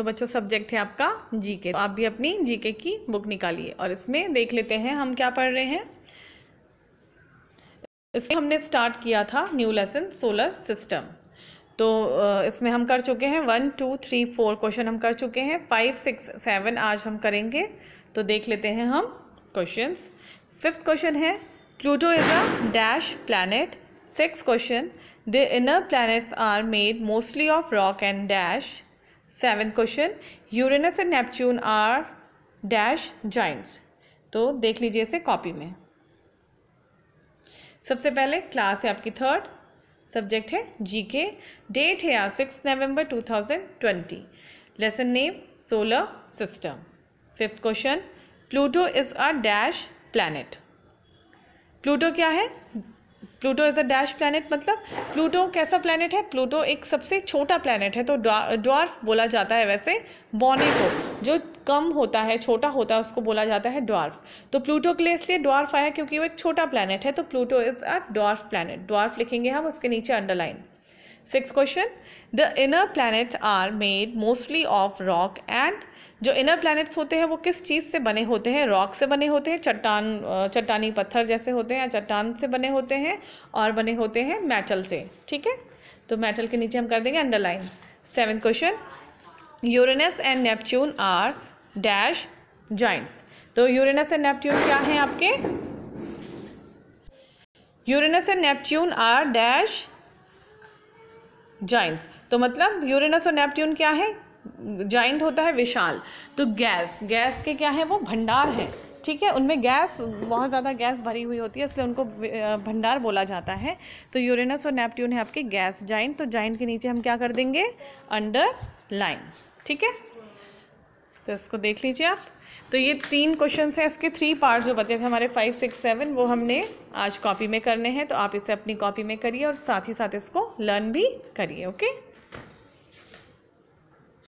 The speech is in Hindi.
तो बच्चों सब्जेक्ट है आपका जीके तो आप भी अपनी जीके की बुक निकालिए और इसमें देख लेते हैं हम क्या पढ़ रहे हैं इसमें हमने स्टार्ट किया था न्यू लेसन सोलर सिस्टम तो इसमें हम कर चुके हैं one two three four question हम कर चुके हैं फाइव सिक्स सेवन आज हम करेंगे तो देख लेते हैं हम क्वेश्चन फिफ्थ क्वेश्चन है Pluto is a dash planet six question the inner planets are made mostly of rock and dash seventh question Uranus and Neptune are dash giants तो देख लीजिए इसे कॉपी में सबसे पहले क्लास है आपकी थर्ड सब्जेक्ट है जीके डेट है यहाँ six November twenty lesson name solar system fifth question Pluto is a dash planet Pluto क्या है Pluto is a dash planet मतलब प्लूटो कैसा प्लानट है प्लूटो एक सबसे छोटा प्लानट है तो ड्वार्फ बोला जाता है वैसे बॉने को जो कम होता है छोटा होता है उसको बोला जाता है ड्वार्फ तो प्लूटो के लिए इसलिए ड्वार्फ आया क्योंकि वो एक छोटा प्लानट है तो Pluto is a dwarf planet dwarf लिखेंगे हम उसके नीचे underline six question the inner planets are made mostly of rock and जो इनर प्लैनेट्स होते हैं वो किस चीज़ से बने होते हैं रॉक से बने होते हैं चट्टान चट्टानी पत्थर जैसे होते हैं या चट्टान से बने होते हैं और बने होते हैं मेटल से ठीक है तो मेटल के नीचे हम कर देंगे underline seventh question Uranus and Neptune are dash giants तो यूरेनस एंड नेपच्यून क्या हैं आपके Uranus and Neptune are dash giants तो मतलब यूरेनस और नेपट्यून क्या है जाइंट होता है विशाल तो गैस गैस के क्या है वो भंडार है ठीक है उनमें गैस बहुत ज़्यादा गैस भरी हुई होती है इसलिए उनको भंडार बोला जाता है तो यूरेनस और नेपट्यून है आपके गैस जाइंट तो जाइंट के नीचे हम क्या कर देंगे अंडर लाइन ठीक है तो इसको देख लीजिए आप तो ये तीन क्वेश्चन हैं इसके थ्री पार्ट जो बचे थे हमारे फाइव सिक्स सेवन वो हमने आज कॉपी में करने हैं तो आप इसे अपनी कॉपी में करिए और साथ ही साथ इसको लर्न भी करिए ओके